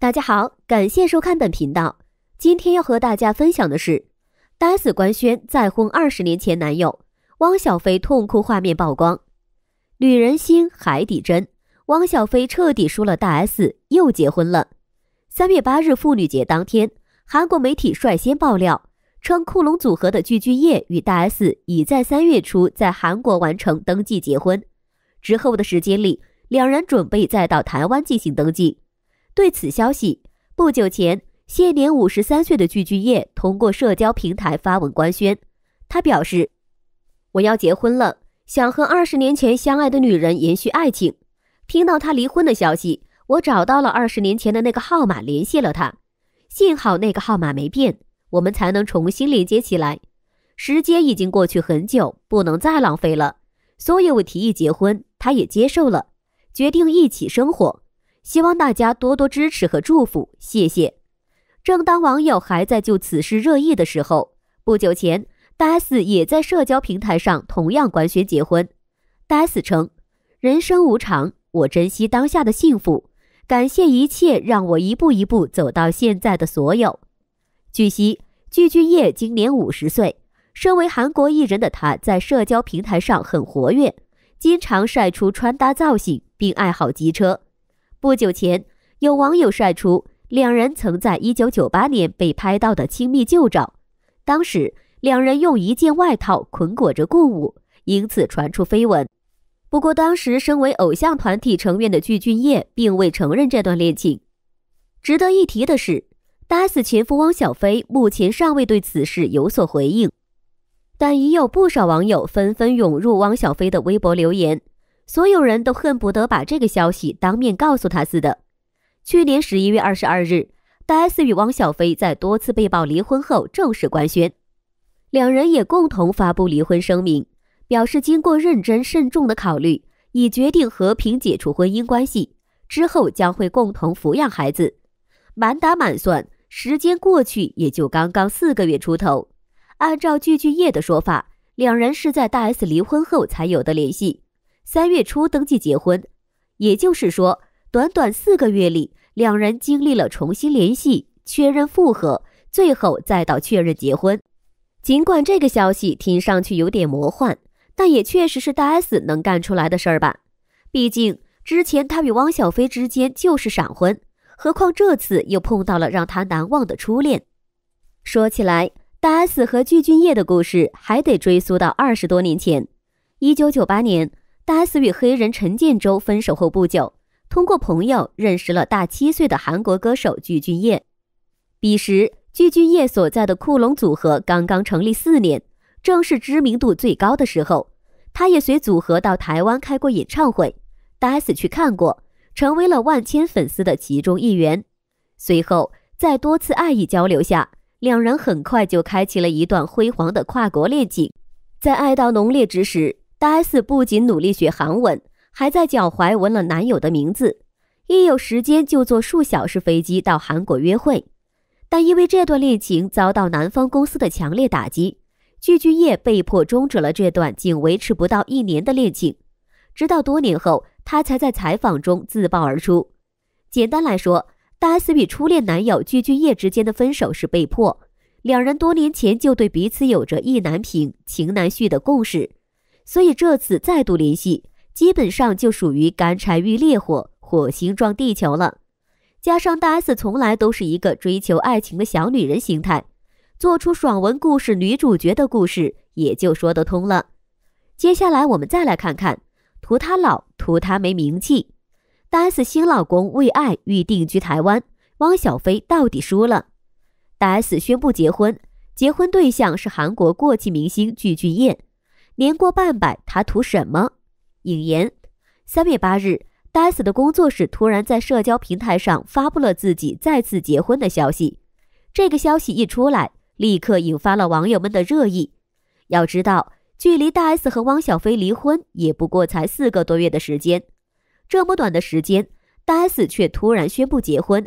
大家好，感谢收看本频道。今天要和大家分享的是，大 S 官宣再婚二十年前男友，汪小菲痛哭画面曝光，女人心海底针，汪小菲彻底输了。大 S 又结婚了。三月八日妇女节当天，韩国媒体率先爆料。称库隆组合的具俊晔与大 S 已在三月初在韩国完成登记结婚，之后的时间里，两人准备再到台湾进行登记。对此消息，不久前现年五十三岁的具俊晔通过社交平台发文官宣，他表示：“我要结婚了，想和二十年前相爱的女人延续爱情。听到他离婚的消息，我找到了二十年前的那个号码联系了他，幸好那个号码没变。”我们才能重新连接起来。时间已经过去很久，不能再浪费了。所以我提议结婚，他也接受了，决定一起生活。希望大家多多支持和祝福，谢谢。正当网友还在就此事热议的时候，不久前大 s 也在社交平台上同样官宣结婚。大 s 称：“人生无常，我珍惜当下的幸福，感谢一切让我一步一步走到现在的所有。”据悉，具俊晔今年五十岁，身为韩国艺人的他，在社交平台上很活跃，经常晒出穿搭造型，并爱好机车。不久前，有网友晒出两人曾在1998年被拍到的亲密旧照，当时两人用一件外套捆裹着共舞，因此传出绯闻。不过，当时身为偶像团体成员的具俊晔并未承认这段恋情。值得一提的是。打死前夫汪小菲，目前尚未对此事有所回应，但已有不少网友纷纷涌入汪小菲的微博留言，所有人都恨不得把这个消息当面告诉他似的。去年十一月二十二日，戴斯与汪小菲在多次被曝离婚后正式官宣，两人也共同发布离婚声明，表示经过认真慎重的考虑，已决定和平解除婚姻关系，之后将会共同抚养孩子，满打满算。时间过去也就刚刚四个月出头，按照具俊晔的说法，两人是在大 S 离婚后才有的联系，三月初登记结婚，也就是说，短短四个月里，两人经历了重新联系、确认复合，最后再到确认结婚。尽管这个消息听上去有点魔幻，但也确实是大 S 能干出来的事儿吧？毕竟之前他与汪小菲之间就是闪婚。何况这次又碰到了让他难忘的初恋。说起来，大 S 和具俊晔的故事还得追溯到二十多年前。一九九八年，大 S 与黑人陈建州分手后不久，通过朋友认识了大七岁的韩国歌手具俊晔。彼时，具俊晔所在的酷龙组合刚刚成立四年，正是知名度最高的时候。他也随组合到台湾开过演唱会，大 S 去看过。成为了万千粉丝的其中一员。随后，在多次爱意交流下，两人很快就开启了一段辉煌的跨国恋情。在爱到浓烈之时，大 S 不仅努力学韩文，还在脚踝纹了男友的名字，一有时间就坐数小时飞机到韩国约会。但因为这段恋情遭到男方公司的强烈打击，具俊晔被迫终止了这段仅维持不到一年的恋情。直到多年后。他才在采访中自曝而出。简单来说，大 S 与初恋男友具俊晔之间的分手是被迫，两人多年前就对彼此有着意难平、情难续的共识，所以这次再度联系，基本上就属于干柴遇烈火、火星撞地球了。加上大 S 从来都是一个追求爱情的小女人心态，做出爽文故事女主角的故事也就说得通了。接下来我们再来看看。图他老，图他没名气。大 s 新老公为爱欲定居台湾，汪小菲到底输了。大 s 宣布结婚，结婚对象是韩国过气明星具俊晔。年过半百，他图什么？引言：三月八日，大 s 的工作室突然在社交平台上发布了自己再次结婚的消息。这个消息一出来，立刻引发了网友们的热议。要知道。距离大 S 和汪小菲离婚也不过才四个多月的时间，这么短的时间，大 S 却突然宣布结婚，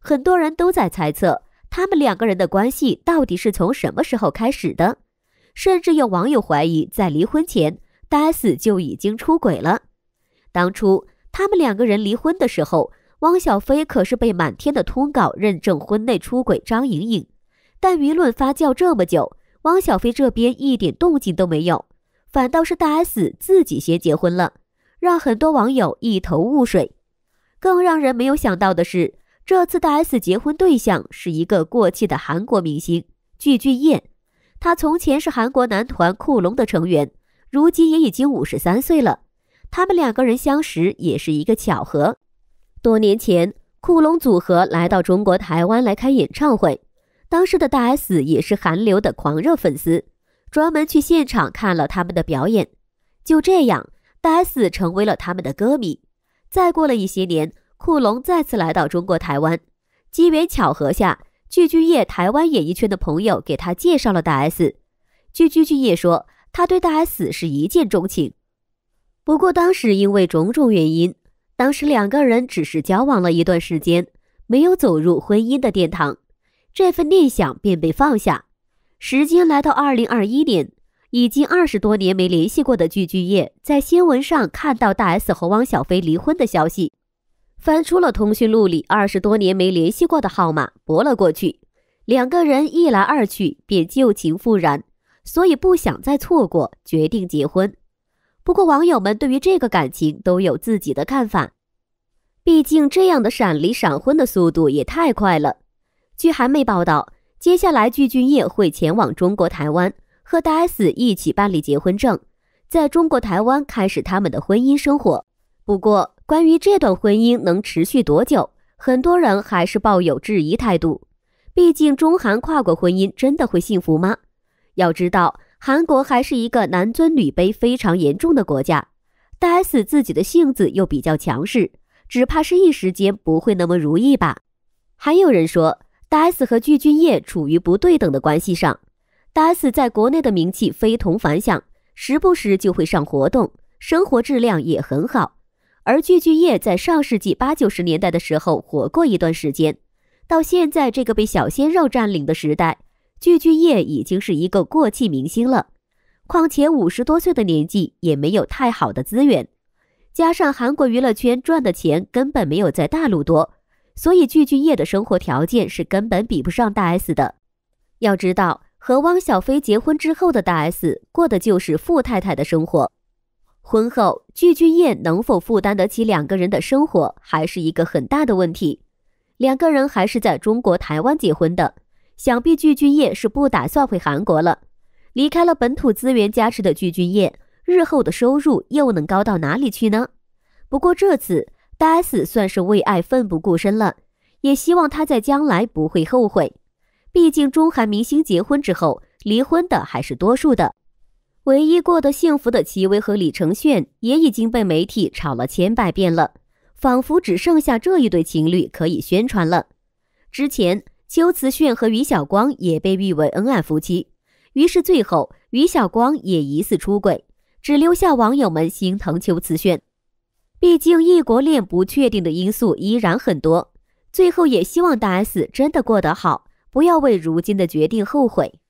很多人都在猜测他们两个人的关系到底是从什么时候开始的，甚至有网友怀疑在离婚前大 S 就已经出轨了。当初他们两个人离婚的时候，汪小菲可是被满天的通稿认证婚内出轨张颖颖，但舆论发酵这么久。汪小菲这边一点动静都没有，反倒是大 S 自己先结婚了，让很多网友一头雾水。更让人没有想到的是，这次大 S 结婚对象是一个过气的韩国明星具俊晔。他从前是韩国男团酷龙的成员，如今也已经五十三岁了。他们两个人相识也是一个巧合。多年前，酷龙组合来到中国台湾来开演唱会。当时的大 S 也是韩流的狂热粉丝，专门去现场看了他们的表演。就这样，大 S 成为了他们的歌迷。再过了一些年，库隆再次来到中国台湾，机缘巧合下，具俊晔台湾演艺圈的朋友给他介绍了大 S。据具俊晔说，他对大 S 是一见钟情。不过当时因为种种原因，当时两个人只是交往了一段时间，没有走入婚姻的殿堂。这份念想便被放下。时间来到二零二一年，已经二十多年没联系过的聚聚业在新闻上看到大 S 和汪小菲离婚的消息，翻出了通讯录里二十多年没联系过的号码拨了过去。两个人一来二去便旧情复燃，所以不想再错过，决定结婚。不过网友们对于这个感情都有自己的看法，毕竟这样的闪离闪婚的速度也太快了。据韩媒报道，接下来具俊晔会前往中国台湾和戴斯一起办理结婚证，在中国台湾开始他们的婚姻生活。不过，关于这段婚姻能持续多久，很多人还是抱有质疑态度。毕竟，中韩跨国婚姻真的会幸福吗？要知道，韩国还是一个男尊女卑非常严重的国家，戴斯自己的性子又比较强势，只怕是一时间不会那么如意吧。还有人说。大 S 和具俊晔处于不对等的关系上，大 S 在国内的名气非同凡响，时不时就会上活动，生活质量也很好。而具俊晔在上世纪八九十年代的时候火过一段时间，到现在这个被小鲜肉占领的时代，具俊晔已经是一个过气明星了。况且五十多岁的年纪也没有太好的资源，加上韩国娱乐圈赚的钱根本没有在大陆多。所以，具俊晔的生活条件是根本比不上大 S 的。要知道，和汪小菲结婚之后的大 S，过的就是富太太的生活。婚后，具俊晔能否负担得起两个人的生活，还是一个很大的问题。两个人还是在中国台湾结婚的，想必具俊晔是不打算回韩国了。离开了本土资源加持的具俊晔，日后的收入又能高到哪里去呢？不过这次。戴斯算是为爱奋不顾身了，也希望他在将来不会后悔。毕竟中韩明星结婚之后离婚的还是多数的，唯一过得幸福的戚薇和李承铉也已经被媒体炒了千百遍了，仿佛只剩下这一对情侣可以宣传了。之前邱慈炫和于晓光也被誉为恩爱夫妻，于是最后于晓光也疑似出轨，只留下网友们心疼邱慈炫。毕竟，异国恋不确定的因素依然很多。最后，也希望大 S 真的过得好，不要为如今的决定后悔。